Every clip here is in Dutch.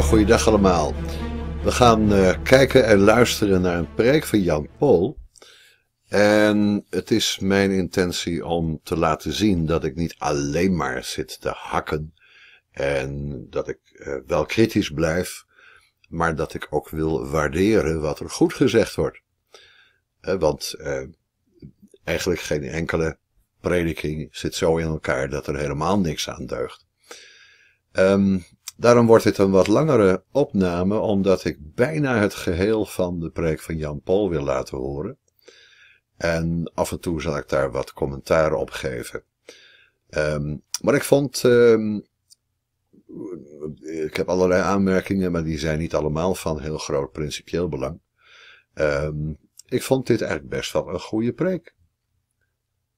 goeiedag allemaal. We gaan eh, kijken en luisteren naar een preek van Jan Pol. En het is mijn intentie om te laten zien dat ik niet alleen maar zit te hakken. En dat ik eh, wel kritisch blijf, maar dat ik ook wil waarderen wat er goed gezegd wordt. Eh, want eigenlijk geen enkele prediking zit zo in elkaar dat er helemaal niks aan deugt. Um, Daarom wordt dit een wat langere opname, omdat ik bijna het geheel van de preek van Jan Paul wil laten horen. En af en toe zal ik daar wat commentaar op geven. Ehm, maar ik vond. Ehm, ik heb allerlei aanmerkingen, maar die zijn niet allemaal van heel groot principieel belang. Ehm, ik vond dit eigenlijk best wel een goede preek.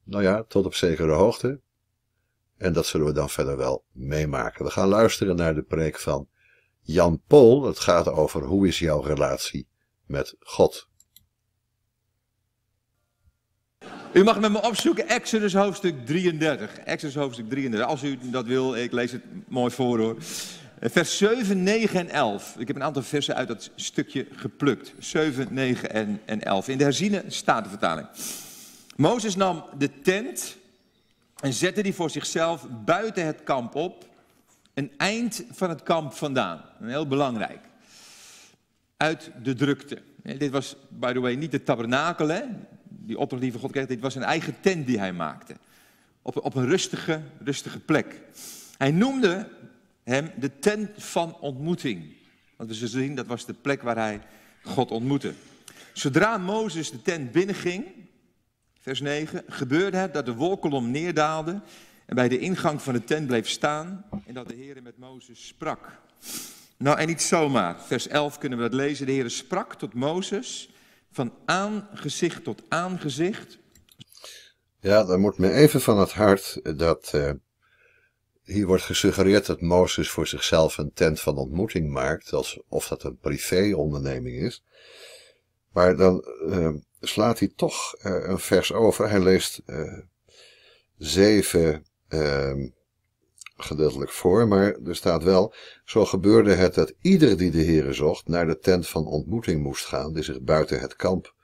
Nou ja, tot op zekere hoogte. En dat zullen we dan verder wel meemaken. We gaan luisteren naar de preek van Jan Pool. Het gaat over hoe is jouw relatie met God. U mag met me opzoeken Exodus hoofdstuk 33. Exodus hoofdstuk 33. Als u dat wil, ik lees het mooi voor hoor. Vers 7, 9 en 11. Ik heb een aantal versen uit dat stukje geplukt. 7, 9 en, en 11. In de herziene staat de vertaling. Mozes nam de tent en zette die voor zichzelf buiten het kamp op, een eind van het kamp vandaan. Heel belangrijk. Uit de drukte. Dit was, by the way, niet de tabernakel, hè? die opdracht die van God kreeg. Dit was een eigen tent die hij maakte. Op, op een rustige, rustige plek. Hij noemde hem de tent van ontmoeting. Want we zullen zien, dat was de plek waar hij God ontmoette. Zodra Mozes de tent binnenging, vers 9, gebeurde het dat de wolkolom neerdaalde en bij de ingang van de tent bleef staan en dat de Heer met Mozes sprak. Nou, en niet zomaar. Vers 11 kunnen we dat lezen. De Heer sprak tot Mozes van aangezicht tot aangezicht. Ja, dan moet me even van het hart dat eh, hier wordt gesuggereerd dat Mozes voor zichzelf een tent van ontmoeting maakt, alsof dat een privéonderneming is. Maar dan eh, slaat hij toch eh, een vers over. Hij leest eh, zeven ehm, gedeeltelijk voor, maar er staat wel: Zo gebeurde het dat ieder die de Heere zocht naar de tent van ontmoeting moest gaan, die zich buiten het kamp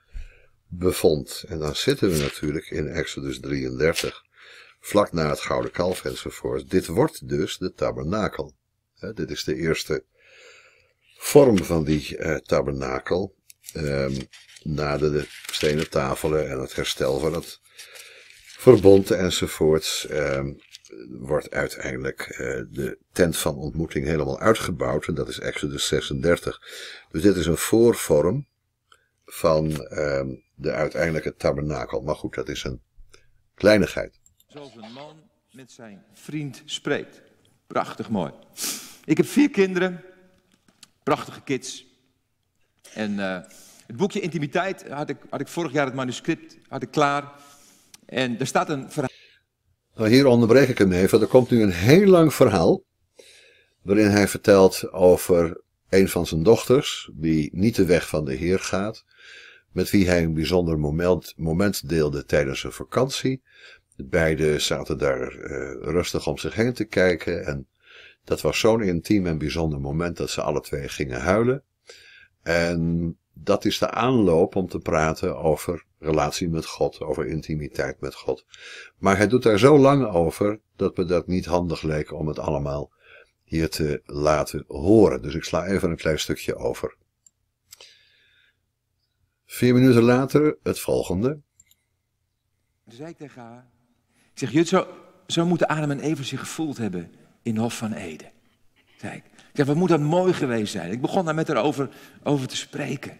bevond. En dan zitten we natuurlijk in Exodus 33, vlak na het gouden kalf enzovoort. Dit wordt dus de tabernakel. dit is de eerste vorm van die eh, tabernakel. Ehm de stenen tafelen en het herstel van het verbond enzovoorts. Eh, wordt uiteindelijk eh, de tent van ontmoeting helemaal uitgebouwd en dat is Exodus 36. Dus dit is een voorvorm van ehm, de uiteindelijke tabernakel. Maar goed, dat is een kleinigheid. Zoals een man met zijn vriend spreekt. Prachtig mooi. Ik heb vier kinderen, prachtige kids. En eh, het boekje Intimiteit had ik, had ik vorig jaar het manuscript had ik klaar. En er staat een verhaal. Nou, hier onderbreek ik hem even. Er komt nu een heel lang verhaal. Waarin hij vertelt over een van zijn dochters. Die niet de weg van de Heer gaat. Met wie hij een bijzonder moment, moment deelde tijdens een vakantie. Beiden zaten daar eh, rustig om zich heen te kijken. En dat was zo'n intiem en bijzonder moment dat ze alle twee gingen huilen. En dat is de aanloop om te praten over relatie met God, over intimiteit met God. Maar hij doet daar zo lang over dat we dat niet handig leek om het allemaal hier te laten horen. Dus ik sla even een klein stukje over. Vier minuten later het volgende. Toen zei ik tegen haar, ik zeg, Jut, zo, zo moeten Adam en Eva zich gevoeld hebben in Hof van Eden. Zei ik. ik wat moet dat mooi geweest zijn. Ik begon daar met haar over, over te spreken.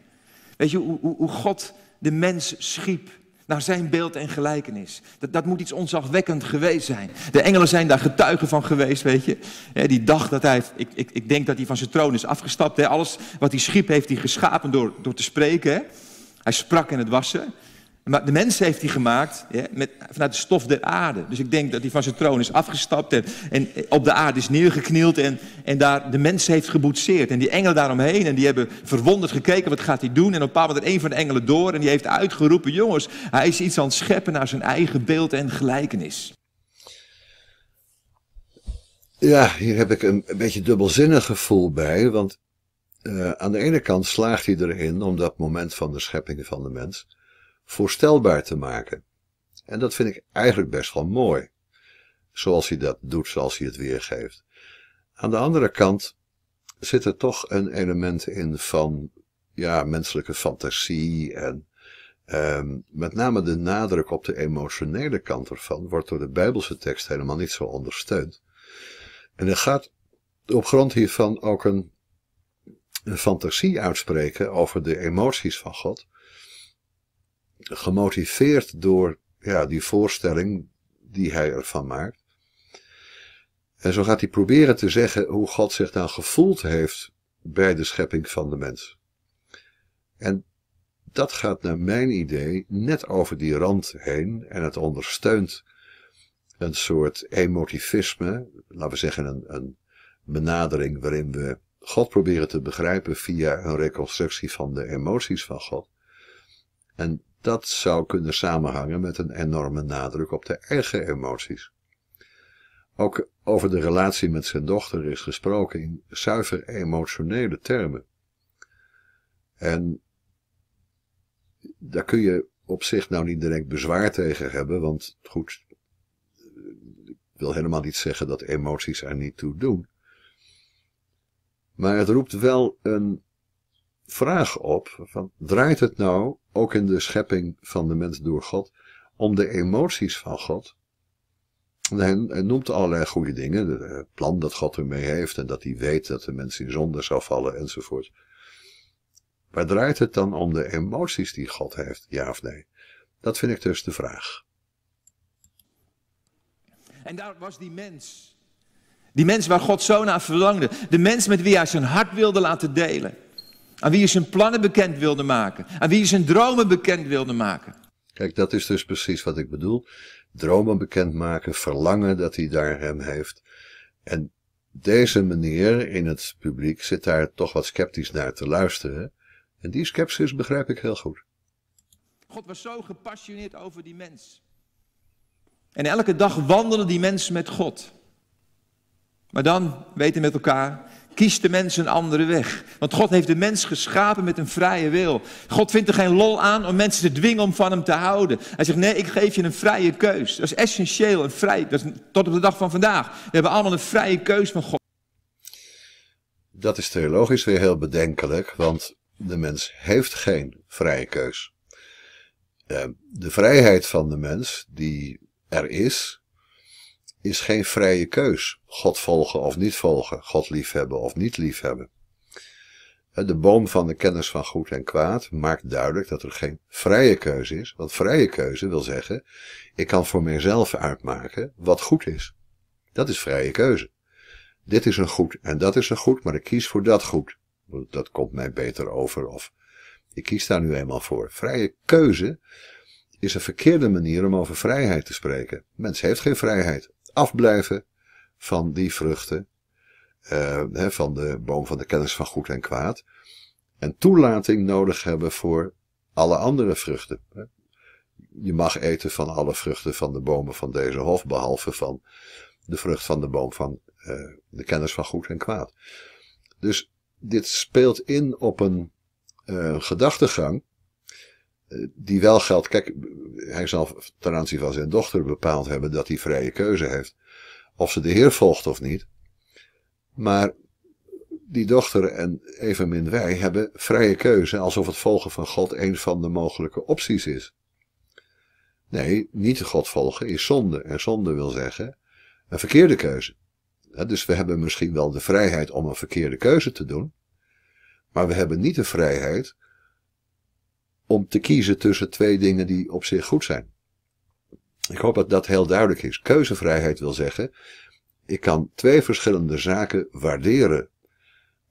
Weet je, hoe, hoe God de mens schiep naar zijn beeld en gelijkenis. Dat, dat moet iets onzagwekkend geweest zijn. De engelen zijn daar getuigen van geweest, weet je. die dag dat hij, ik, ik, ik denk dat hij van zijn troon is afgestapt. He. Alles wat hij schiep heeft hij geschapen door, door te spreken. Hij sprak en het was maar de mens heeft hij gemaakt met, vanuit de stof der aarde. Dus ik denk dat hij van zijn troon is afgestapt en, en op de aarde is neergeknield en, en daar de mens heeft geboetseerd. En die engelen daaromheen en die hebben verwonderd gekeken wat gaat hij doen. En op een bepaald moment er een van de engelen door en die heeft uitgeroepen, jongens, hij is iets aan het scheppen naar zijn eigen beeld en gelijkenis. Ja, hier heb ik een, een beetje dubbelzinnig gevoel bij, want eh, aan de ene kant slaagt hij erin om dat moment van de schepping van de mens voorstelbaar te maken. En dat vind ik eigenlijk best wel mooi, zoals hij dat doet, zoals hij het weergeeft. Aan de andere kant zit er toch een element in van ja, menselijke fantasie en ehm, met name de nadruk op de emotionele kant ervan wordt door de Bijbelse tekst helemaal niet zo ondersteund. En er gaat op grond hiervan ook een fantasie uitspreken over de emoties van God, gemotiveerd door ja, die voorstelling die hij ervan maakt. En zo gaat hij proberen te zeggen hoe God zich dan gevoeld heeft bij de schepping van de mens. En dat gaat naar mijn idee net over die rand heen en het ondersteunt een soort emotivisme, laten we zeggen een, een benadering waarin we God proberen te begrijpen via een reconstructie van de emoties van God. En dat zou kunnen samenhangen met een enorme nadruk op de eigen emoties. Ook over de relatie met zijn dochter is gesproken in zuiver emotionele termen. En daar kun je op zich nou niet direct bezwaar tegen hebben, want goed, ik wil helemaal niet zeggen dat emoties er niet toe doen. Maar het roept wel een vraag op: van, draait het nou ook in de schepping van de mens door God om de emoties van God? Hij, hij noemt allerlei goede dingen, het eh, plan dat God ermee heeft en dat hij weet dat de mens in zonde zou vallen enzovoort. Maar draait het dan om de emoties die God heeft, ja of nee? Dat vind ik dus de vraag. En daar was die mens. Die mens waar God zo naar verlangde. De mens met wie hij zijn hart wilde laten delen. Aan wie je zijn plannen bekend wilde maken. Aan wie je zijn dromen bekend wilde maken. Kijk, dat is dus precies wat ik bedoel. Dromen bekend maken, verlangen dat hij daar hem heeft. En deze meneer in het publiek zit daar toch wat sceptisch naar te luisteren. En die sceptisch begrijp ik heel goed. God was zo gepassioneerd over die mens. En elke dag wandelen die mensen met God. Maar dan weten met elkaar kiest de mens een andere weg. Want God heeft de mens geschapen met een vrije wil. God vindt er geen lol aan om mensen te dwingen om van hem te houden. Hij zegt, nee, ik geef je een vrije keus. Dat is essentieel, een vrij, dat is tot op de dag van vandaag. We hebben allemaal een vrije keus van God. Dat is theologisch weer heel bedenkelijk, want de mens heeft geen vrije keus. Eh, de vrijheid van de mens, die er is, is geen vrije keus. God volgen of niet volgen, God liefhebben of niet liefhebben. De boom van de kennis van goed en kwaad maakt duidelijk dat er geen vrije keuze is. Want vrije keuze wil zeggen, ik kan voor mezelf uitmaken wat goed is. Dat is vrije keuze. Dit is een goed en dat is een goed, maar ik kies voor dat goed. Dat komt mij beter over of ik kies daar nu eenmaal voor. Vrije keuze is een verkeerde manier om over vrijheid te spreken. Mens heeft geen vrijheid afblijven van die vruchten, eh, hè, van de boom van de kennis van goed en kwaad, en toelating nodig hebben voor alle andere vruchten. Je mag eten van alle vruchten van de bomen van deze hof, behalve van de vrucht van de boom van eh, de kennis van goed en kwaad. Dus dit speelt in op een eh, gedachtegang die wel geldt. Kijk, hij zal ten aanzien van zijn dochter bepaald hebben dat hij vrije keuze heeft. Of ze de Heer volgt of niet. Maar die dochter en evenmin wij hebben vrije keuze, alsof het volgen van God een van de mogelijke opties is. Nee, niet God volgen is zonde. En zonde wil zeggen een verkeerde keuze. Dus we hebben misschien wel de vrijheid om een verkeerde keuze te doen, maar we hebben niet de vrijheid om te kiezen tussen twee dingen die op zich goed zijn. Ik hoop dat dat heel duidelijk is. Keuzevrijheid wil zeggen, ik kan twee verschillende zaken waarderen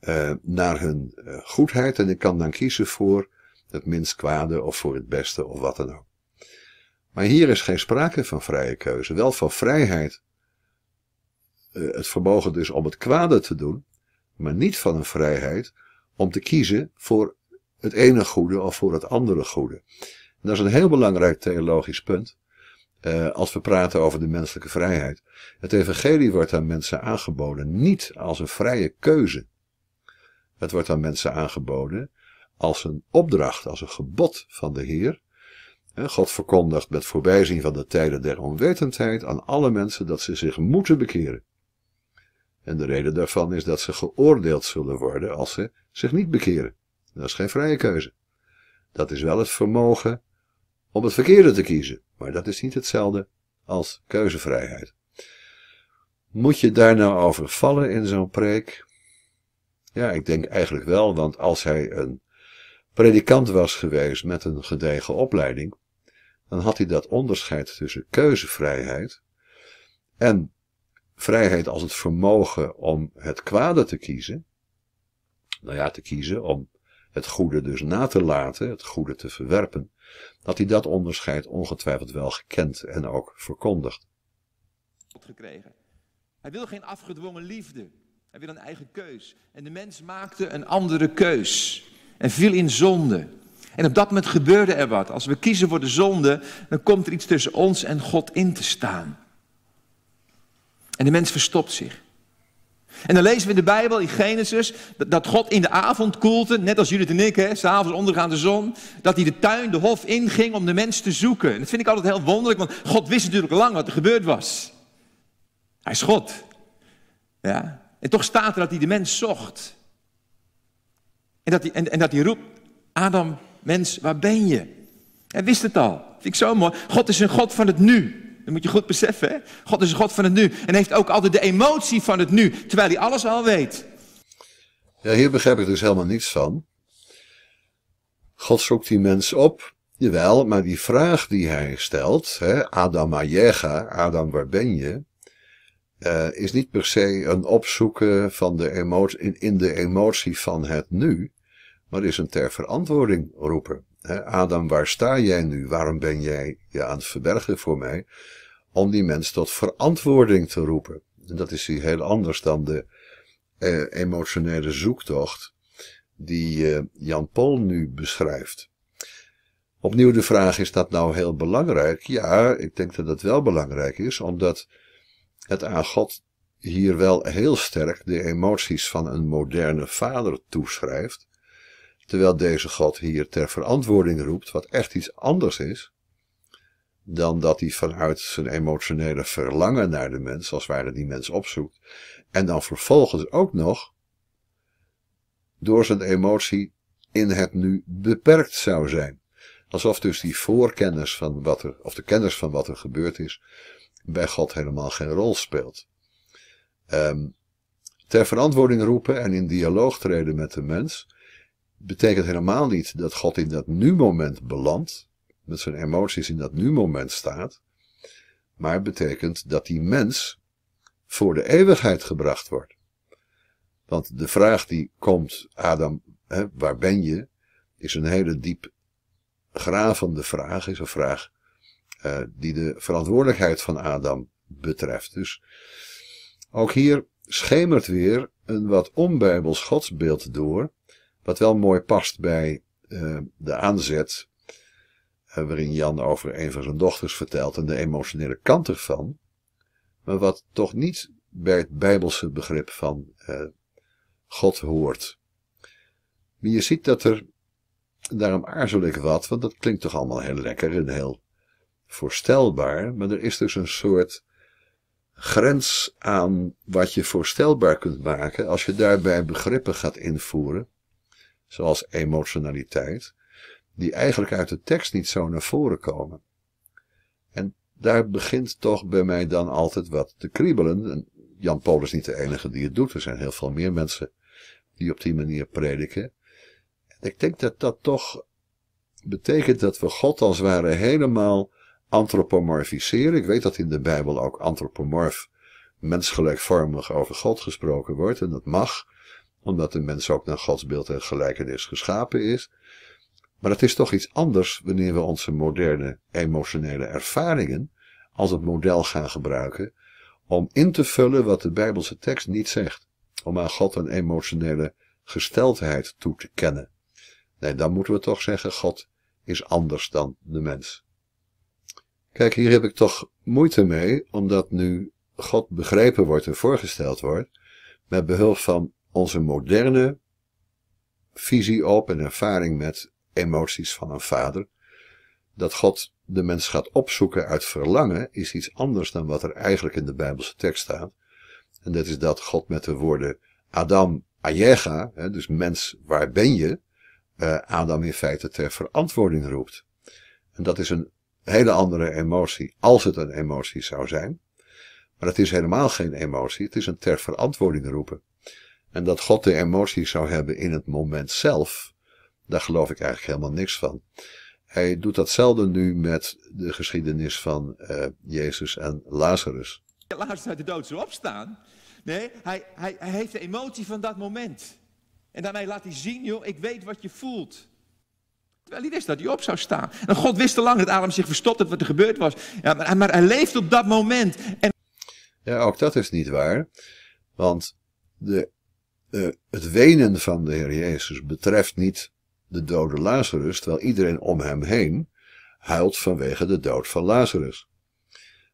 uh, naar hun eh, goedheid en ik kan dan kiezen voor het minst kwade of voor het beste of wat dan ook. Maar hier is geen sprake van vrije keuze, wel van vrijheid. Eh, het vermogen dus om het kwade te doen, maar niet van een vrijheid om te kiezen voor het ene goede of voor het andere goede. dat is een heel belangrijk theologisch punt. Eh, als we praten over de menselijke vrijheid. Het evangelie wordt aan mensen aangeboden niet als een vrije keuze. Het wordt aan mensen aangeboden als een opdracht, als een gebod van de Heer. Eh, God verkondigt met voorbijzien van de tijden der onwetendheid aan alle mensen dat ze zich moeten bekeren. En de reden daarvan is dat ze geoordeeld zullen worden als ze zich niet bekeren. Dat is geen vrije keuze. Dat is wel het vermogen om het verkeerde te kiezen, maar dat is niet hetzelfde als keuzevrijheid. Moet je daar nou over vallen in zo'n preek? Ja, ik denk eigenlijk wel, want als hij een predikant was geweest met een gedegen opleiding, dan had hij dat onderscheid tussen keuzevrijheid en vrijheid als het vermogen om het kwade te kiezen. Nou ja, te kiezen om het goede dus na te laten, het goede te verwerpen, dat hij dat onderscheid ongetwijfeld wel gekend en ook verkondigd. Gekregen. Hij wil geen afgedwongen liefde. Hij wil een eigen keus. En de mens maakte een andere keus. En viel in zonde. En op dat moment gebeurde er wat. Als we kiezen voor de zonde, dan komt er iets tussen ons en God in te staan. En de mens verstopt zich. En dan lezen we in de Bijbel, in Genesis, dat God in de avond koelte, net als jullie en ik, hè, ondergaan ondergaande zon, dat hij de tuin, de hof inging om de mens te zoeken. En dat vind ik altijd heel wonderlijk, want God wist natuurlijk lang wat er gebeurd was. Hij is God. Ja. En toch staat er dat hij de mens zocht. En dat hij, en dat hij roept, Adam, mens, waar ben je? Hij wist het al. Vind ik zo mooi. God is een God van het nu. Dat moet je goed beseffen. Hè? God is een God van het nu en heeft ook altijd de emotie van het nu, terwijl hij alles al weet. Ja, hier begrijp ik dus helemaal niets van. God zoekt die mens op, jawel, maar die vraag die hij stelt, hè, Adam Ayega, Adam waar ben je, eh, is niet per se een opzoeken van de emotie, in, in, de emotie van het nu, maar is een ter verantwoording roepen. Adam, waar sta jij nu? Waarom ben jij je aan het verbergen voor mij? om die mens tot verantwoording te roepen. En dat is hier heel anders dan de eh, emotionele zoektocht die eh, Jan paul nu beschrijft. Opnieuw de vraag, is dat nou heel belangrijk? Ja, ik denk dat dat wel belangrijk is, omdat het aan God hier wel heel sterk de emoties van een moderne vader toeschrijft, terwijl deze God hier ter verantwoording roept, wat echt iets anders is, dan dat hij vanuit zijn emotionele verlangen naar de mens, als ware die mens opzoekt, en dan vervolgens ook nog door zijn emotie in het nu beperkt zou zijn. Alsof dus die voorkennis van wat er, of de kennis van wat er gebeurd is, bij God helemaal geen rol speelt. Ehm, ter verantwoording roepen en in dialoog treden met de mens betekent helemaal niet dat God in dat nu-moment belandt, met zijn emoties in dat nu-moment staat, maar betekent dat die mens voor de eeuwigheid gebracht wordt. Want de vraag die komt, Adam, hè, waar ben je, is een hele diep gravende vraag, is een vraag eh, die de verantwoordelijkheid van Adam betreft. Dus ook hier schemert weer een wat onbijbels godsbeeld door, wat wel mooi past bij eh, de aanzet waarin Jan over een van zijn dochters vertelt en de emotionele kant ervan, maar wat toch niet bij het bijbelse begrip van eh, God hoort. Maar je ziet dat er, daarom aarzel ik wat, want dat klinkt toch allemaal heel lekker en heel voorstelbaar, maar er is dus een soort grens aan wat je voorstelbaar kunt maken als je daarbij begrippen gaat invoeren, zoals emotionaliteit, die eigenlijk uit de tekst niet zo naar voren komen. En daar begint toch bij mij dan altijd wat te kriebelen. Jan Paul is niet de enige die het doet. Er zijn heel veel meer mensen die op die manier prediken. En ik denk dat dat toch betekent dat we God als het ware helemaal antropomorfiseren. Ik weet dat in de Bijbel ook antropomorf mensgelijkvormig over God gesproken wordt. En dat mag, omdat de mens ook naar Gods beeld en gelijkenis geschapen is. Maar het is toch iets anders wanneer we onze moderne emotionele ervaringen als het model gaan gebruiken om in te vullen wat de Bijbelse tekst niet zegt. Om aan God een emotionele gesteldheid toe te kennen. Nee, dan moeten we toch zeggen, God is anders dan de mens. Kijk, hier heb ik toch moeite mee, omdat nu God begrepen wordt en voorgesteld wordt, met behulp van onze moderne visie op en ervaring met emoties van een vader. Dat God de mens gaat opzoeken uit verlangen is iets anders dan wat er eigenlijk in de Bijbelse tekst staat. En dat is dat God met de woorden Adam Ayega, dus mens, waar ben je? Eh, Adam in feite ter verantwoording roept. En dat is een hele andere emotie, als het een emotie zou zijn. Maar het is helemaal geen emotie, het is een ter verantwoording roepen. En dat God de emotie zou hebben in het moment zelf, daar geloof ik eigenlijk helemaal niks van. Hij doet datzelfde nu met de geschiedenis van eh, Jezus en Lazarus. Lazarus uit de dood zou opstaan. Nee, hij, hij, hij heeft de emotie van dat moment. En daarmee laat hij zien, joh, ik weet wat je voelt. Terwijl hij wist dat hij op zou staan. En God wist te lang dat Adam zich verstopt verstopte, wat er gebeurd was. Ja, maar, maar hij leeft op dat moment. En... Ja, ook dat is niet waar. Want de, eh, het wenen van de Heer Jezus betreft niet de dode Lazarus, terwijl iedereen om hem heen huilt vanwege de dood van Lazarus.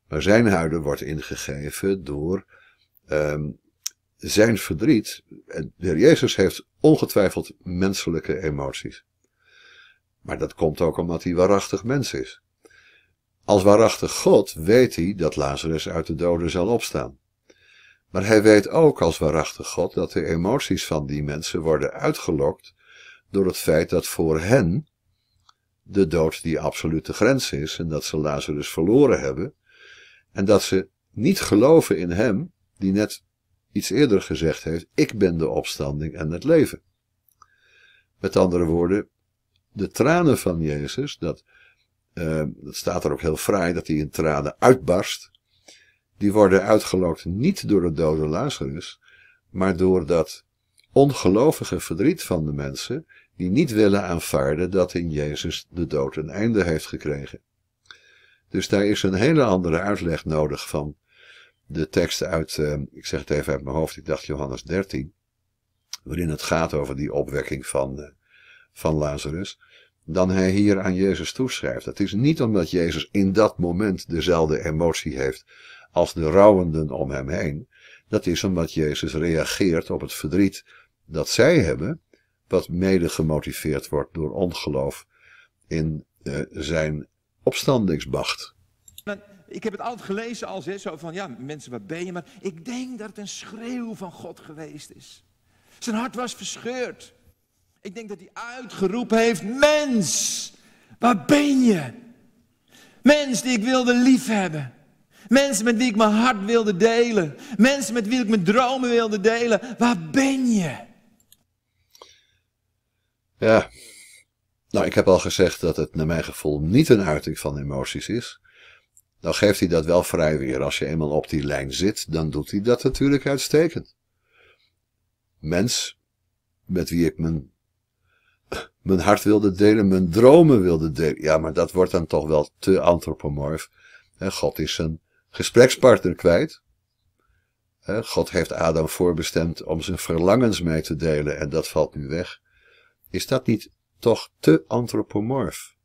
Maar zijn huilen wordt ingegeven door ehm, zijn verdriet. De heer Jezus heeft ongetwijfeld menselijke emoties. Maar dat komt ook omdat hij waarachtig mens is. Als waarachtig God weet hij dat Lazarus uit de doden zal opstaan. Maar hij weet ook als waarachtig God dat de emoties van die mensen worden uitgelokt door het feit dat voor hen de dood die absolute grens is en dat ze Lazarus verloren hebben en dat ze niet geloven in hem die net iets eerder gezegd heeft, ik ben de opstanding en het leven. Met andere woorden, de tranen van Jezus, dat, eh, dat staat er ook heel fraai, dat hij in tranen uitbarst, die worden uitgelokt niet door de dode Lazarus, maar doordat ongelovige verdriet van de mensen die niet willen aanvaarden dat in Jezus de dood een einde heeft gekregen. Dus daar is een hele andere uitleg nodig van de teksten uit, eh, ik zeg het even uit mijn hoofd, ik dacht Johannes 13, waarin het gaat over die opwekking van, eh, van Lazarus, dan hij hier aan Jezus toeschrijft. Dat is niet omdat Jezus in dat moment dezelfde emotie heeft als de rouwenden om hem heen. Dat is omdat Jezus reageert op het verdriet dat zij hebben, wat mede gemotiveerd wordt door ongeloof in eh, zijn opstandingsbacht. Nou, ik heb het altijd gelezen als, hè, zo van, ja, mensen, wat ben je? Maar ik denk dat het een schreeuw van God geweest is. Zijn hart was verscheurd. Ik denk dat hij uitgeroepen heeft, mens, waar ben je? Mens die ik wilde liefhebben. Mensen met wie ik mijn hart wilde delen. Mensen met wie ik mijn dromen wilde delen. Waar ben je? Ja, nou ik heb al gezegd dat het naar mijn gevoel niet een uiting van emoties is. Dan geeft hij dat wel vrij weer. Als je eenmaal op die lijn zit, dan doet hij dat natuurlijk uitstekend. Mens, met wie ik mijn, mijn hart wilde delen, mijn dromen wilde delen. Ja, maar dat wordt dan toch wel te antropomorf. God is zijn gesprekspartner kwijt. God heeft Adam voorbestemd om zijn verlangens mee te delen en dat valt nu weg. Is dat niet toch te antropomorf?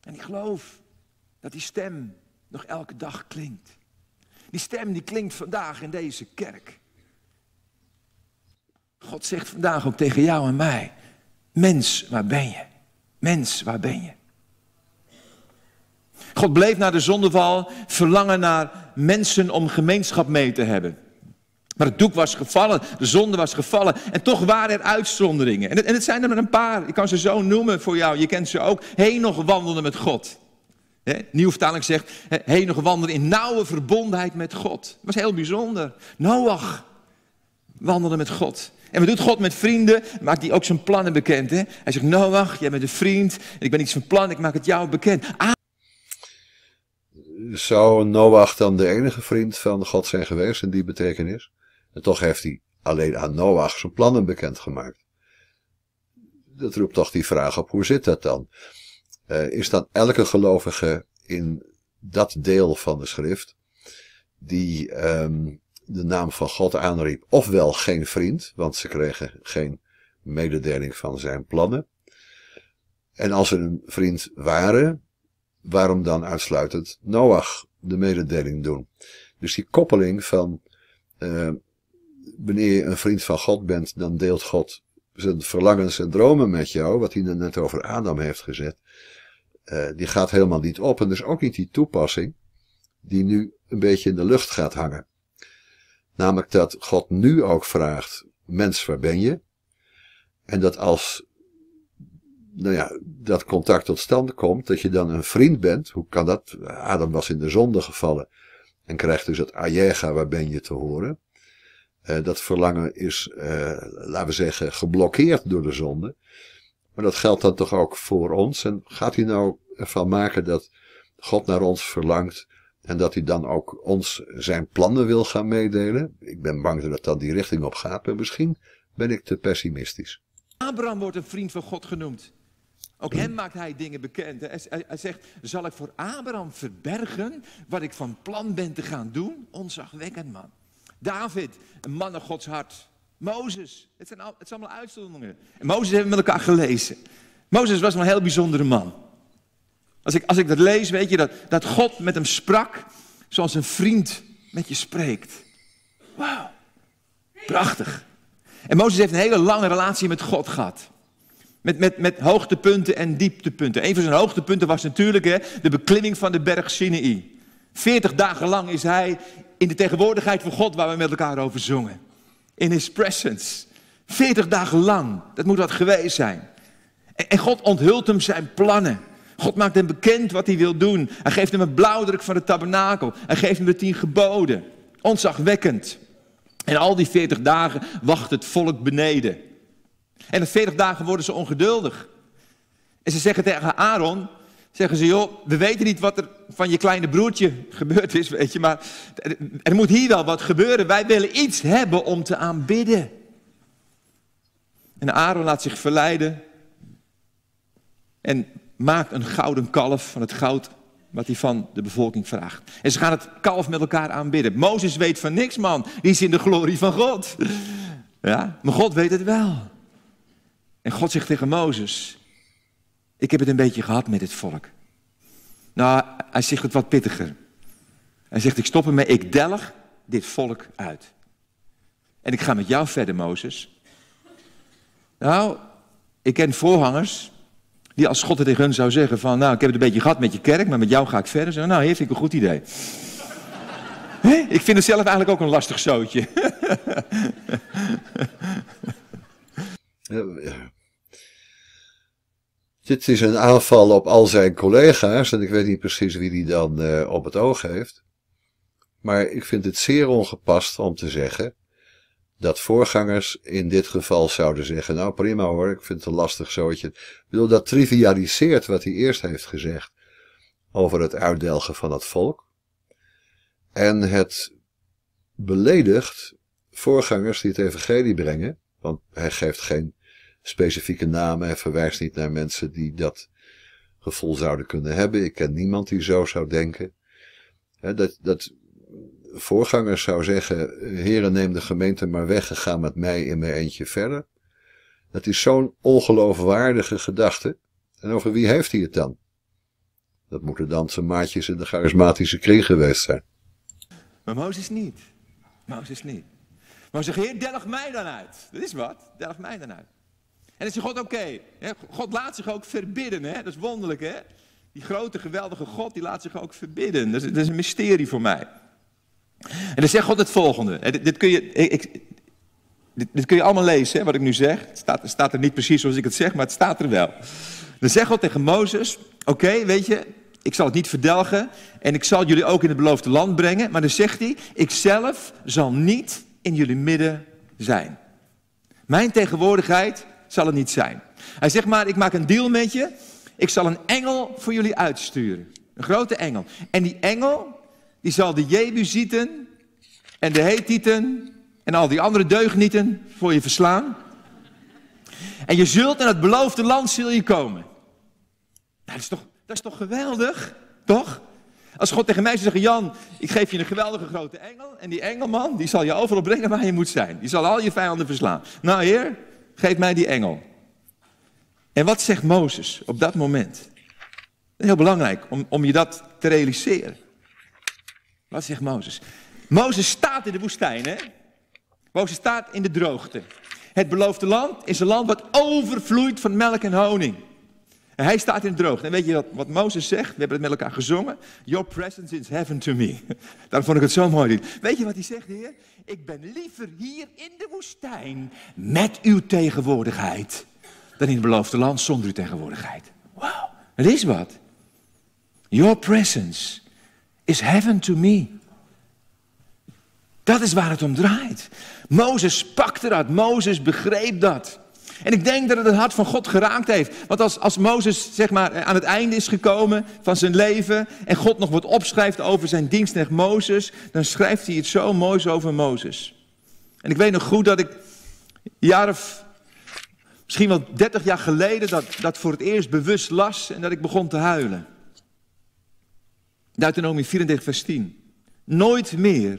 En ik geloof dat die stem nog elke dag klinkt. Die stem die klinkt vandaag in deze kerk. God zegt vandaag ook tegen jou en mij: Mens, waar ben je? Mens, waar ben je? God bleef na de zondeval verlangen naar mensen om gemeenschap mee te hebben. Maar het doek was gevallen, de zonde was gevallen. En toch waren er uitzonderingen. En het, en het zijn er maar een paar. Ik kan ze zo noemen voor jou. Je kent ze ook. Heen nog wandelen met God. He, nieuw vertaling zegt, nog wandelen in nauwe verbondenheid met God. Dat was heel bijzonder. Noach wandelde met God. En wat doet God met vrienden? Maakt die ook zijn plannen bekend. Hij zegt, Noach, jij bent een vriend. Ik ben iets van plan, ik maak het jou bekend. Ah. Zou Noach dan de enige vriend van God zijn geweest in die betekenis? En toch heeft hij alleen aan Noach zijn plannen bekendgemaakt. Dat roept toch die vraag op, hoe zit dat dan? Eh, is dan elke gelovige in dat deel van de schrift die ehm, de naam van God aanriep, ofwel geen vriend, want ze kregen geen mededeling van zijn plannen. En als ze een vriend waren, waarom dan uitsluitend Noach de mededeling doen? Dus die koppeling van eh, wanneer je een vriend van God bent, dan deelt God zijn verlangens en dromen met jou, wat hij net over Adam heeft gezet. Eh, die gaat helemaal niet op. En dus ook niet die toepassing die nu een beetje in de lucht gaat hangen. Namelijk dat God nu ook vraagt, mens, waar ben je? En dat als nou ja, dat contact tot stand komt, dat je dan een vriend bent. Hoe kan dat? Adam was in de zonde gevallen en krijgt dus het Ajega, waar ben je te horen. Eh, dat verlangen is, eh, laten we zeggen, geblokkeerd door de zonde. Maar dat geldt dan toch ook voor ons. En gaat hij nou van maken dat God naar ons verlangt en dat hij dan ook ons zijn plannen wil gaan meedelen? Ik ben bang dat dat dan die richting op gaat, maar misschien ben ik te pessimistisch. Abraham wordt een vriend van God genoemd. Ook hem maakt hij dingen bekend. Hij zegt, zal ik voor Abraham verbergen wat ik van plan ben te gaan doen? Onzagwekkend man. David, een man naar Gods hart. Mozes, het zijn, het allemaal uitzonderingen. En Mozes hebben we met elkaar gelezen. Mozes was een heel bijzondere man. Als ik, als ik dat lees, weet je dat, dat God met hem sprak zoals een vriend met je spreekt. Wauw, prachtig. En Mozes heeft een hele lange relatie met God gehad. Met, met, met hoogtepunten en dieptepunten. Een van zijn hoogtepunten was natuurlijk hè, de beklimming van de berg Sinai. Veertig dagen lang is hij in de tegenwoordigheid van God waar we met elkaar over zongen. In His presence. 40 dagen lang, dat moet wat geweest zijn. En God onthult hem zijn plannen. God maakt hem bekend wat hij wil doen. Hij geeft hem een blauwdruk van het tabernakel. Hij geeft hem de tien geboden. Onzagwekkend. En al die 40 dagen wacht het volk beneden. En de 40 dagen worden ze ongeduldig. En ze zeggen tegen Aaron: zeggen ze, joh, we weten niet wat er van je kleine broertje gebeurd is, weet je, maar er moet hier wel wat gebeuren. Wij willen iets hebben om te aanbidden. En Aaron laat zich verleiden en maakt een gouden kalf van het goud wat hij van de bevolking vraagt. En ze gaan het kalf met elkaar aanbidden. Mozes weet van niks, man. Die is in de glorie van God. Ja, maar God weet het wel. En God zegt tegen Mozes: ik heb het een beetje gehad met het volk. Nou, hij zegt het wat pittiger. Hij zegt, ik stop ermee, ik delg dit volk uit. En ik ga met jou verder, Mozes. Nou, ik ken voorhangers die als God tegen hun zou zeggen van... nou, ik heb het een beetje gehad met je kerk, maar met jou ga ik verder. Zo, nou, hier vind ik een goed idee. Ik vind het zelf eigenlijk ook een lastig zootje. Eh, dit is een aanval op al zijn collega's en ik weet niet precies wie die dan eh, op het oog heeft. Maar ik vind het zeer ongepast om te zeggen dat voorgangers in dit geval zouden zeggen: Nou, prima hoor, ik vind het een lastig zootje. Ik bedoel, dat trivialiseert wat hij eerst heeft gezegd over het uitdelgen van het volk. En het beledigt voorgangers die het evangelie brengen, want hij geeft geen specifieke namen. Hij verwijst niet naar mensen die dat gevoel zouden kunnen hebben. Ik ken niemand die zo zou denken. dat, dat voorgangers zou zeggen, heren neem de gemeente maar weg en ga met mij in mijn eentje verder. Dat is zo'n ongeloofwaardige gedachte. En over wie heeft hij het dan? Dat moeten dan zijn maatjes in de charismatische kring geweest zijn. Maar is niet. is niet. Maar zeg, heer, delg mij dan uit. Dat is wat. Delg mij dan uit. En dan zegt God, oké, God laat zich ook verbidden, hè? dat is wonderlijk hè. Die grote, geweldige God, die laat zich ook verbidden. Dat is, een mysterie voor mij. En dan zegt God het volgende. Dit, dit, kun je, ik, dit, kun je allemaal lezen, hè, wat ik nu zeg. Het staat, staat, er niet precies zoals ik het zeg, maar het staat er wel. Dan zegt God tegen Mozes, oké, weet je, ik zal het niet verdelgen en ik zal jullie ook in het beloofde land brengen. Maar dan zegt hij, ik zelf zal niet in jullie midden zijn. Mijn tegenwoordigheid zal het niet zijn. Hij zegt maar, ik maak een deal met je. Ik zal een engel voor jullie uitsturen. Een grote engel. En die engel, die zal de Jebusieten en de Hethieten en al die andere deugnieten voor je verslaan. En je zult in het beloofde land zul je komen. Nou, dat, is toch, dat is toch geweldig, toch? Als God tegen mij zou zeggen, Jan, ik geef je een geweldige grote engel. En die engelman, die zal je overal brengen waar je moet zijn. Die zal al je vijanden verslaan. Nou heer, Geef mij die engel. En wat zegt Mozes op dat moment? Heel belangrijk om, om je dat te realiseren. Wat zegt Mozes? Mozes staat in de woestijn, hè? Mozes staat in de droogte. Het beloofde land is een land wat overvloeit van melk en honing. En hij staat in droogte droog. En weet je wat, wat Mozes zegt? We hebben het met elkaar gezongen. Your presence is heaven to me. Daar vond ik het zo mooi. Weet je wat hij zegt, Heer? Ik ben liever hier in de woestijn met uw tegenwoordigheid dan in het beloofde land zonder uw tegenwoordigheid. Wauw, het is wat. Your presence is heaven to me. Dat is waar het om draait. Mozes pakte dat, Mozes begreep dat. En ik denk dat het het hart van God geraakt heeft. Want als, als Mozes zeg maar, aan het einde is gekomen van zijn leven en God nog wat opschrijft over zijn dienst naar Mozes, dan schrijft hij het zo moois over Mozes. En ik weet nog goed dat ik jaar of misschien wel 30 jaar geleden dat, dat voor het eerst bewust las en dat ik begon te huilen. Deuteronomie 34, vers 10. Nooit meer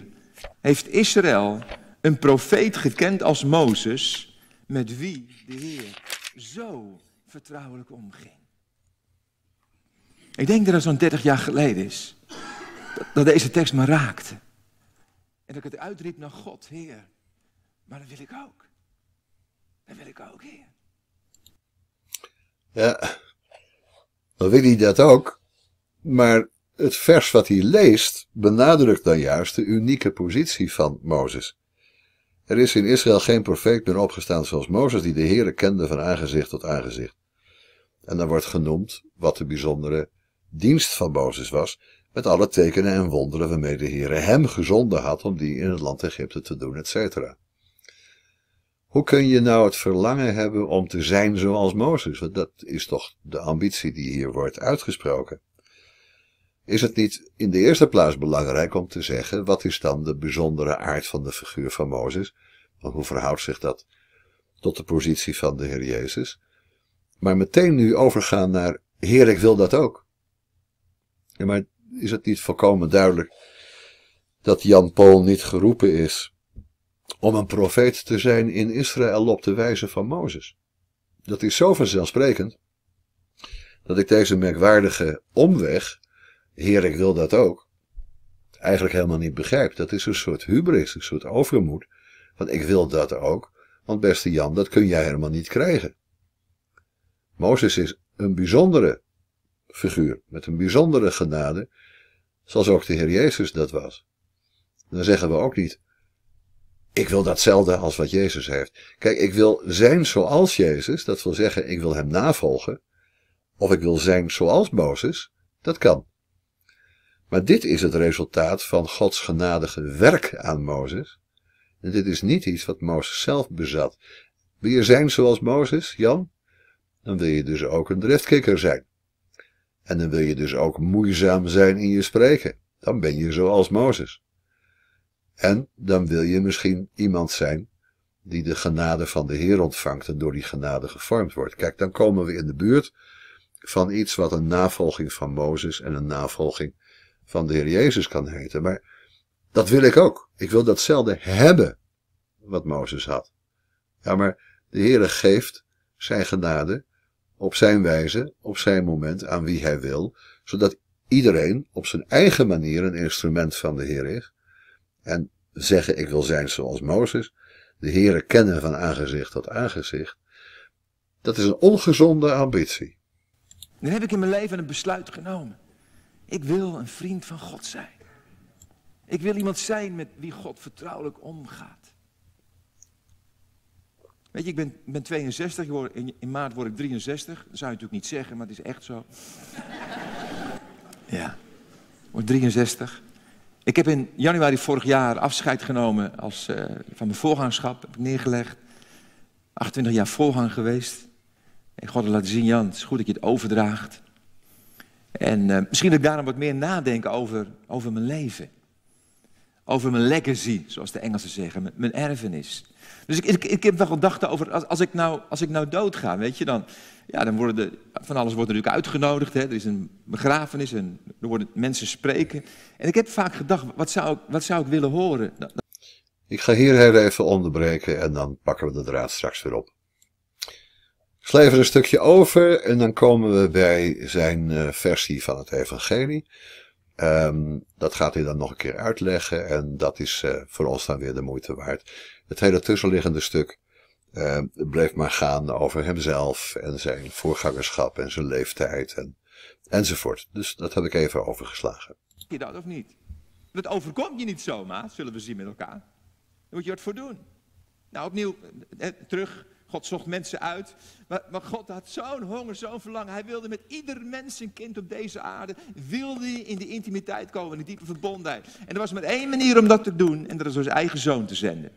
heeft Israël een profeet gekend als Mozes met wie de Heer zo vertrouwelijk omging. Ik denk dat het zo'n 30 jaar geleden is dat, deze tekst me raakte. En dat ik het uitriep naar God, Heer. Maar dat wil ik ook. Dat wil ik ook, Heer. Ja, dan wil hij dat ook. Maar het vers wat hij leest benadrukt dan juist de unieke positie van Mozes. Er is in Israël geen profeet meer opgestaan zoals Mozes, die de Heere kende van aangezicht tot aangezicht. En dan wordt genoemd wat de bijzondere dienst van Mozes was, met alle tekenen en wonderen waarmee de Heere hem gezonden had om die in het land Egypte te doen, etc. Hoe kun je nou het verlangen hebben om te zijn zoals Mozes? Want dat is toch de ambitie die hier wordt uitgesproken. Is het niet in de eerste plaats belangrijk om te zeggen wat is dan de bijzondere aard van de figuur van Mozes? Want hoe verhoudt zich dat tot de positie van de Heer Jezus? Maar meteen nu overgaan naar Heer, ik wil dat ook. Ja, maar is het niet volkomen duidelijk dat Jan Paul niet geroepen is om een profeet te zijn in Israël op de wijze van Mozes? Dat is zo vanzelfsprekend dat ik deze merkwaardige omweg Heer, ik wil dat ook, eigenlijk helemaal niet begrijpt. Dat is een soort hubris, een soort overmoed. Want ik wil dat ook, want beste Jan, dat kun jij helemaal niet krijgen. Mozes is een bijzondere figuur, met een bijzondere genade, zoals ook de Heer Jezus dat was. dan zeggen we ook niet, ik wil datzelfde als wat Jezus heeft. Kijk, ik wil zijn zoals Jezus, dat wil zeggen, ik wil hem navolgen. Of ik wil zijn zoals Mozes, dat kan. Maar dit is het resultaat van Gods genadige werk aan Mozes. En dit is niet iets wat Mozes zelf bezat. Wil je zijn zoals Mozes, Jan? Dan wil je dus ook een driftkikker zijn. En dan wil je dus ook moeizaam zijn in je spreken. Dan ben je zoals Mozes. En dan wil je misschien iemand zijn die de genade van de Heer ontvangt en door die genade gevormd wordt. Kijk, dan komen we in de buurt van iets wat een navolging van Mozes en een navolging van de Heer Jezus kan heten. Maar dat wil ik ook. Ik wil datzelfde hebben wat Mozes had. Ja, maar de Heere geeft zijn genade op zijn wijze, op zijn moment, aan wie hij wil, zodat iedereen op zijn eigen manier een instrument van de Heer is. En zeggen ik wil zijn zoals Mozes, de Heere kennen van aangezicht tot aangezicht, dat is een ongezonde ambitie. Nu heb ik in mijn leven een besluit genomen. Ik wil een vriend van God zijn. Ik wil iemand zijn met wie God vertrouwelijk omgaat. Weet je, ik ben, ben 62, in, in, maart word ik 63. Dat zou je natuurlijk niet zeggen, maar het is echt zo. ja, ik word 63. Ik heb in januari vorig jaar afscheid genomen als, eh, van mijn voorgangschap. Heb ik neergelegd. 28 jaar voorgang geweest. En God laat zien, Jan, het is goed dat je het overdraagt. En eh, misschien dat ik daarom wat meer nadenken over, over mijn leven. Over mijn legacy, zoals de Engelsen zeggen, mijn, erfenis. Dus ik, ik, ik heb wel gedachten over, als, als, ik nou, als ik nou doodga, weet je, dan, ja, dan worden de, van alles wordt natuurlijk uitgenodigd. Hè. Er is een begrafenis en er worden mensen spreken. En ik heb vaak gedacht, wat zou ik, wat zou ik willen horen? Ik ga hier even onderbreken en dan pakken we de draad straks weer op. Slijf er een stukje over en dan komen we bij zijn eh, versie van het evangelie. Ehm, dat gaat hij dan nog een keer uitleggen en dat is eh, voor ons dan weer de moeite waard. Het hele tussenliggende stuk uh, bleef maar gaan over hemzelf en zijn voorgangerschap en zijn leeftijd en, enzovoort. Dus dat heb ik even overgeslagen. Je dat of niet? Dat overkom je niet zomaar, zullen we zien met elkaar. Daar moet je wat voor doen. Nou, opnieuw, eh, terug God zocht mensen uit. Maar, God had zo'n honger, zo'n verlangen. Hij wilde met ieder mens een kind op deze aarde. Wilde hij in die intimiteit komen, in die diepe verbondenheid. En er was maar één manier om dat te doen. En dat is door zijn eigen zoon te zenden.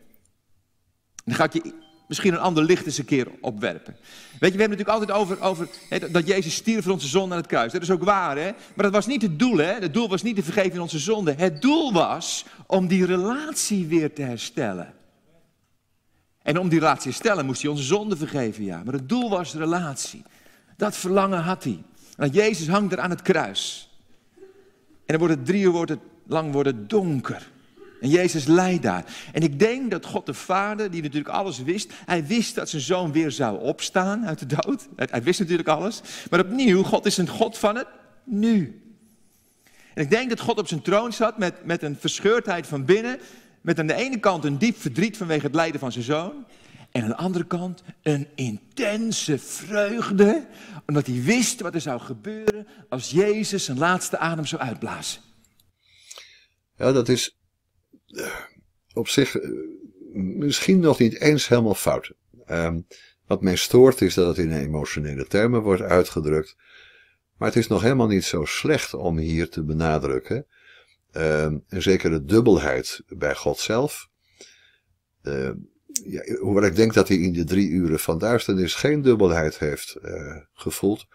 En dan ga ik je misschien een ander licht eens een keer opwerpen. Weet je, we hebben het natuurlijk altijd over, over dat Jezus stierf voor onze zonde aan het kruis. Dat is ook waar, hè? Maar dat was niet het doel, hè? Het doel was niet de vergeving van onze zonde. Het doel was om die relatie weer te herstellen. En om die relatie te stellen moest hij onze zonde vergeven, ja. Maar het doel was relatie. Dat verlangen had hij. En Jezus hangt er aan het kruis. En dan wordt het drie uur lang wordt het donker. En Jezus leidt daar. En ik denk dat God de Vader, die natuurlijk alles wist, hij wist dat zijn zoon weer zou opstaan uit de dood. Hij wist natuurlijk alles. Maar opnieuw, God is een God van het nu. En ik denk dat God op zijn troon zat met, met een verscheurdheid van binnen. Met aan de ene kant een diep verdriet vanwege het lijden van zijn zoon. En aan de andere kant een intense vreugde, omdat hij wist wat er zou gebeuren als Jezus zijn laatste adem zou uitblazen. Ja, dat is eh, op zich eh, misschien nog niet eens helemaal fout. Ehm, wat mij stoort is dat het in emotionele termen wordt uitgedrukt. Maar het is nog helemaal niet zo slecht om hier te benadrukken Ehm, een zekere dubbelheid bij God zelf. Ehm, ja, hoewel ik denk dat hij in de drie uren van duisternis geen dubbelheid heeft eh, gevoeld.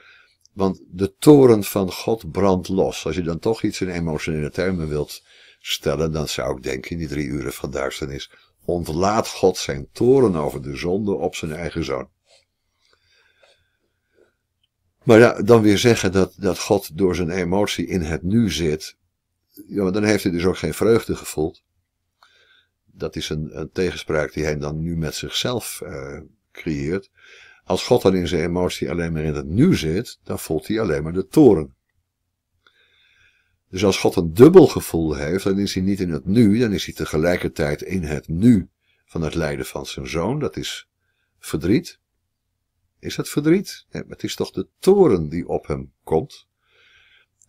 Want de toren van God brandt los. Als je dan toch iets in emotionele termen wilt stellen, dan zou ik denken in die drie uren van duisternis, ontlaat God zijn toren over de zonde op zijn eigen zoon. Maar ja, dan weer zeggen dat, dat God door zijn emotie in het nu zit, ja, dan heeft hij dus ook geen vreugde gevoeld. Dat is een, een tegenspraak die hij dan nu met zichzelf eh, creëert. Als God dan in zijn emotie alleen maar in het nu zit, dan voelt hij alleen maar de toren. Dus als God een dubbel gevoel heeft, dan is hij niet in het nu, dan is hij tegelijkertijd in het nu van het lijden van zijn zoon. Dat is verdriet. Is dat verdriet? Nee, maar het is toch de toren die op hem komt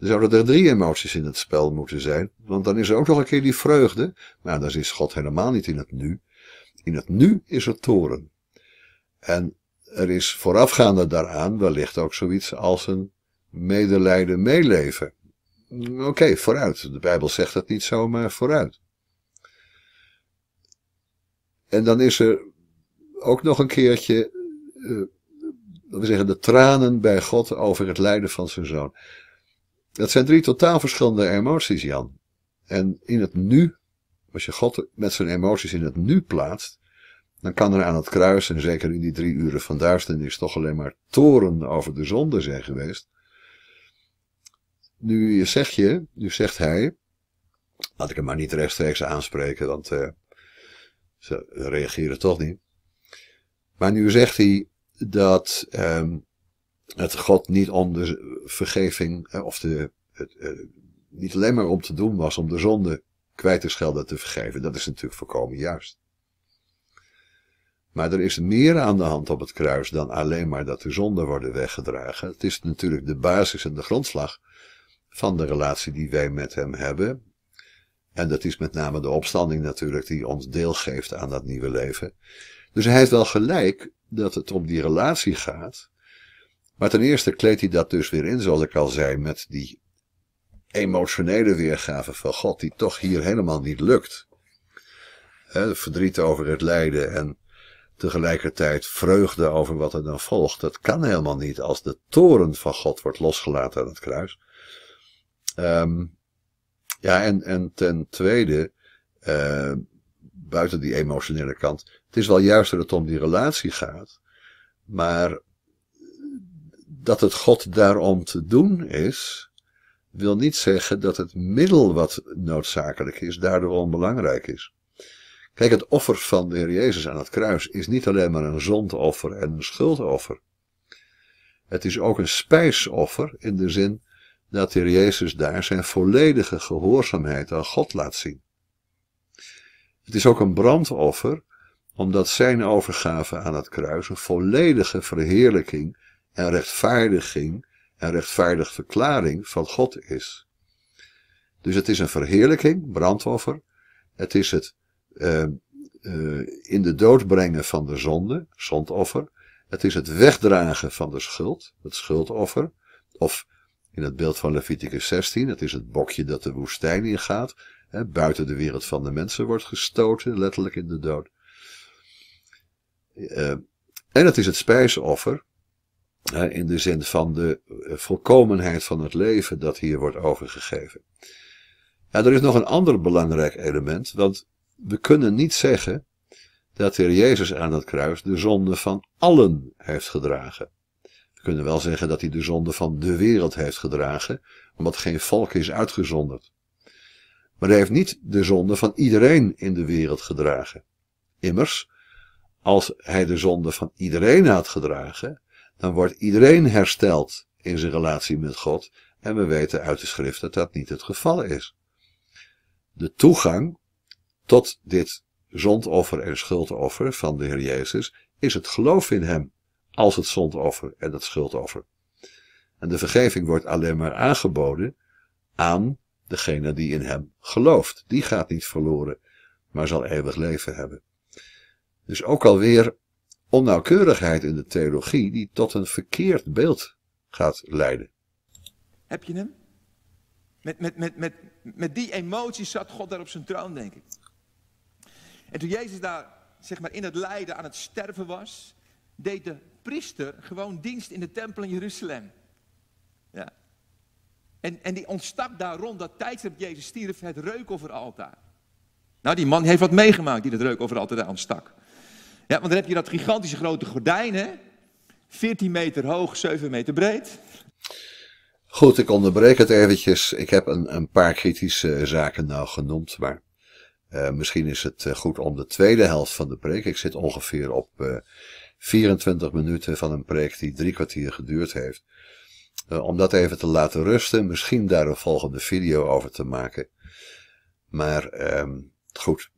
zouden er drie emoties in het spel moeten zijn, want dan is er ook nog een keer die vreugde, maar nou, dan is God helemaal niet in het nu. In het nu is er toren. En er is voorafgaande daaraan wellicht ook zoiets als een medelijden meeleven. Oké, vooruit. De Bijbel zegt dat niet zo, maar vooruit. En dan is er ook nog een keertje, uh, we zeggen, de tranen bij God over het lijden van zijn zoon. Dat zijn drie totaal verschillende emoties, Jan. En in het nu, als je God met zijn emoties in het nu plaatst, dan kan er aan het kruis, en zeker in die drie uren van duisternis, toch alleen maar toren over de zonde zijn geweest. Nu zeg je, nu zegt hij, laat ik hem maar niet rechtstreeks aanspreken, want eh, ze reageren toch niet. Maar nu zegt hij dat ehm, het God niet om de vergeving, of de, het, eh, niet alleen maar om te doen was om de zonde kwijt te schelden te vergeven. Dat is natuurlijk voorkomen juist. Maar er is meer aan de hand op het kruis dan alleen maar dat de zonden worden weggedragen. Het is natuurlijk de basis en de grondslag van de relatie die wij met hem hebben. En dat is met name de opstanding natuurlijk die ons deel geeft aan dat nieuwe leven. Dus hij heeft wel gelijk dat het om die relatie gaat. Maar ten eerste kleedt hij dat dus weer in, zoals ik al zei, met die emotionele weergave van God, die toch hier helemaal niet lukt. verdriet over het lijden en tegelijkertijd vreugde over wat er dan volgt. Dat kan helemaal niet als de toren van God wordt losgelaten aan het kruis. Ehm, ja, en, en ten tweede, eh, buiten die emotionele kant, het is wel juist dat het om die relatie gaat, maar dat het God daarom te doen is, wil niet zeggen dat het middel wat noodzakelijk is, daardoor onbelangrijk is. Kijk, het offer van de Heer Jezus aan het kruis is niet alleen maar een zondoffer en een schuldoffer. Het is ook een spijsoffer in de zin dat de Heer Jezus daar zijn volledige gehoorzaamheid aan God laat zien. Het is ook een brandoffer, omdat zijn overgave aan het kruis een volledige verheerlijking en rechtvaardiging en rechtvaardig verklaring van God is. Dus het is een verheerlijking, brandoffer. Het is het uh, in de dood brengen van de zonde, zondoffer. Het is het wegdragen van de schuld, het schuldoffer. Of in het beeld van Leviticus 16, het is het bokje dat de woestijn ingaat. Hè, buiten de wereld van de mensen wordt gestoten, letterlijk in de dood. Ehm, en het is het spijsoffer, in de zin van de eh, volkomenheid van het leven dat hier wordt overgegeven. Ja, er is nog een ander belangrijk element, want we kunnen niet zeggen dat de Heer Jezus aan het kruis de zonde van allen heeft gedragen. We kunnen wel zeggen dat hij de zonde van de wereld heeft gedragen, omdat geen volk is uitgezonderd. Maar hij heeft niet de zonde van iedereen in de wereld gedragen. Immers, als hij de zonde van iedereen had gedragen, dan wordt iedereen hersteld in zijn relatie met God. En we weten uit de schrift dat dat niet het geval is. De toegang tot dit zondoffer en schuldoffer van de Heer Jezus is het geloof in Hem als het zondoffer en het schuldoffer. En de vergeving wordt alleen maar aangeboden aan degene die in Hem gelooft. Die gaat niet verloren, maar zal eeuwig leven hebben. Dus ook alweer onnauwkeurigheid in de theologie die tot een verkeerd beeld gaat leiden. Heb je hem? Met, met, met, met, met die emoties zat God daar op zijn troon, denk ik. En toen Jezus daar zeg maar, in het lijden aan het sterven was, deed de priester gewoon dienst in de tempel in Jeruzalem. Ja. En, en die ontstak daar rond dat tijdstip Jezus stierf het altaar. Nou, die man heeft wat meegemaakt die het reukofferaltaar altaar ontstak. Ja, want dan heb je dat gigantische grote gordijn, hè? 14 meter hoog, 7 meter breed. Goed, ik onderbreek het eventjes. Ik heb een, een paar kritische eh, zaken nou genoemd, maar eh, misschien is het eh, goed om de tweede helft van de preek. Ik zit ongeveer op uh, 24 minuten van een preek die drie kwartier geduurd heeft. om dat even te laten rusten, misschien daar een volgende video over te maken. Maar ehm, goed,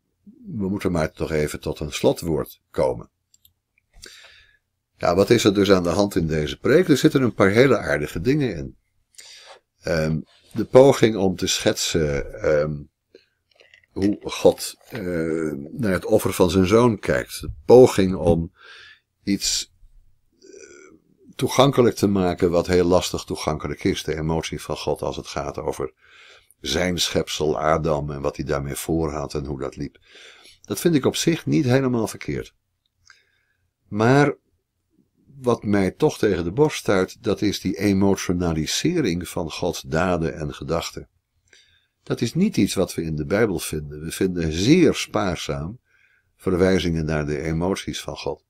we moeten maar toch even tot een slotwoord komen. Ja, wat is er dus aan de hand in deze preek? Er zitten een paar hele aardige dingen in. Ehm, de poging om te schetsen ehm, hoe God eh, naar het offer van zijn zoon kijkt. De poging om iets eh, toegankelijk te maken wat heel lastig toegankelijk is. De emotie van God als het gaat over zijn schepsel Adam en wat hij daarmee voor had en hoe dat liep. Dat vind ik op zich niet helemaal verkeerd. Maar wat mij toch tegen de borst stuit, dat is die emotionalisering van Gods daden en gedachten. Dat is niet iets wat we in de Bijbel vinden. We vinden zeer spaarzaam verwijzingen naar de emoties van God.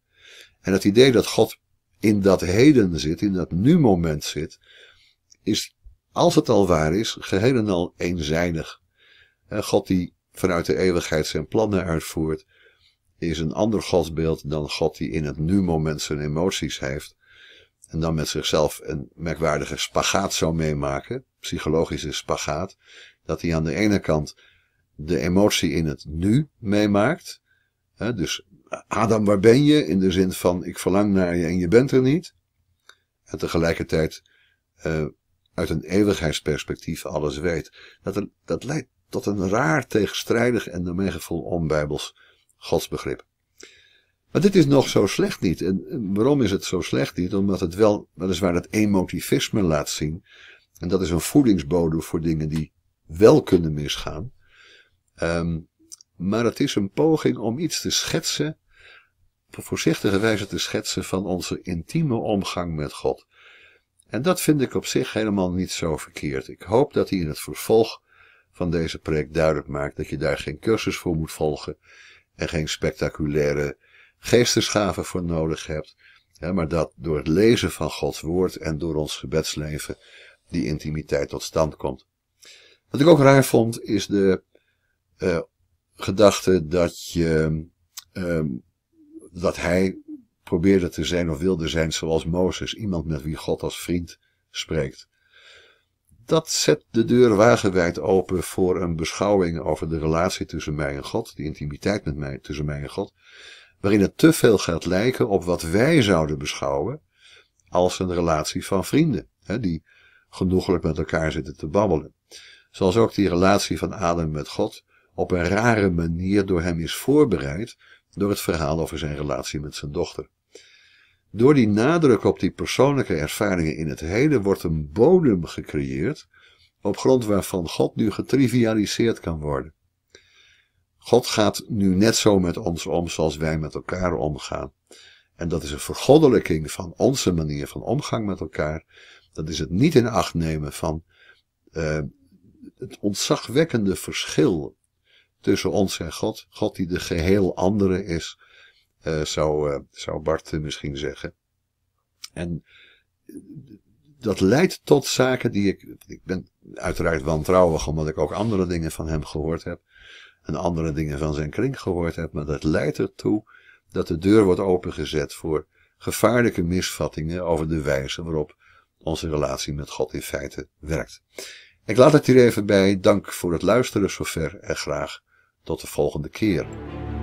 En het idee dat God in dat heden zit, in dat nu-moment zit, is als het al waar is, geheel en al eenzijdig. God die vanuit de eeuwigheid zijn plannen uitvoert, is een ander godsbeeld dan God die in het nu-moment zijn emoties heeft. En dan met zichzelf een merkwaardige spagaat zou meemaken. psychologische spagaat. Dat hij aan de ene kant de emotie in het nu meemaakt. dus Adam, waar ben je? In de zin van ik verlang naar je en je bent er niet. En tegelijkertijd eh, uit een eeuwigheidsperspectief alles weet. Dat, een, dat leidt tot een raar tegenstrijdig en naar mijn gevoel onbijbels godsbegrip. Maar dit is nog zo slecht niet. En waarom is het zo slecht niet? Omdat het wel weliswaar het emotivisme laat zien. En dat is een voedingsbodem voor dingen die wel kunnen misgaan. Ehm, maar het is een poging om iets te schetsen, op voorzichtige wijze te schetsen van onze intieme omgang met God. En dat vind ik op zich helemaal niet zo verkeerd. Ik hoop dat hij in het vervolg van deze preek duidelijk maakt dat je daar geen cursus voor moet volgen en geen spectaculaire geestesgaven voor nodig hebt, hè, maar dat door het lezen van Gods woord en door ons gebedsleven die intimiteit tot stand komt. Wat ik ook raar vond is de eh, gedachte dat je ehm, dat hij probeerde te zijn of wilde zijn zoals Mozes, iemand met wie God als vriend spreekt. Dat zet de deur wagenwijd open voor een beschouwing over de relatie tussen mij en God, de intimiteit met mij, tussen mij en God, waarin het te veel gaat lijken op wat wij zouden beschouwen als een relatie van vrienden, hè, die genoeglijk met elkaar zitten te babbelen. Zoals ook die relatie van Adam met God op een rare manier door hem is voorbereid door het verhaal over zijn relatie met zijn dochter. Door die nadruk op die persoonlijke ervaringen in het heden wordt een bodem gecreëerd op grond waarvan God nu getrivialiseerd kan worden. God gaat nu net zo met ons om zoals wij met elkaar omgaan. En dat is een vergoddelijking van onze manier van omgang met elkaar. Dat is het niet in acht nemen van eh, het ontzagwekkende verschil tussen ons en God. God die de geheel andere is eh, zou, eh, zou Bart misschien zeggen. En eh, dat leidt tot zaken die ik. Ik ben uiteraard wantrouwig, omdat ik ook andere dingen van hem gehoord heb. En andere dingen van zijn kring gehoord heb. Maar dat leidt ertoe dat de deur wordt opengezet voor gevaarlijke misvattingen over de wijze waarop onze relatie met God in feite werkt. Ik laat het hier even bij. Dank voor het luisteren zover en graag tot de volgende keer.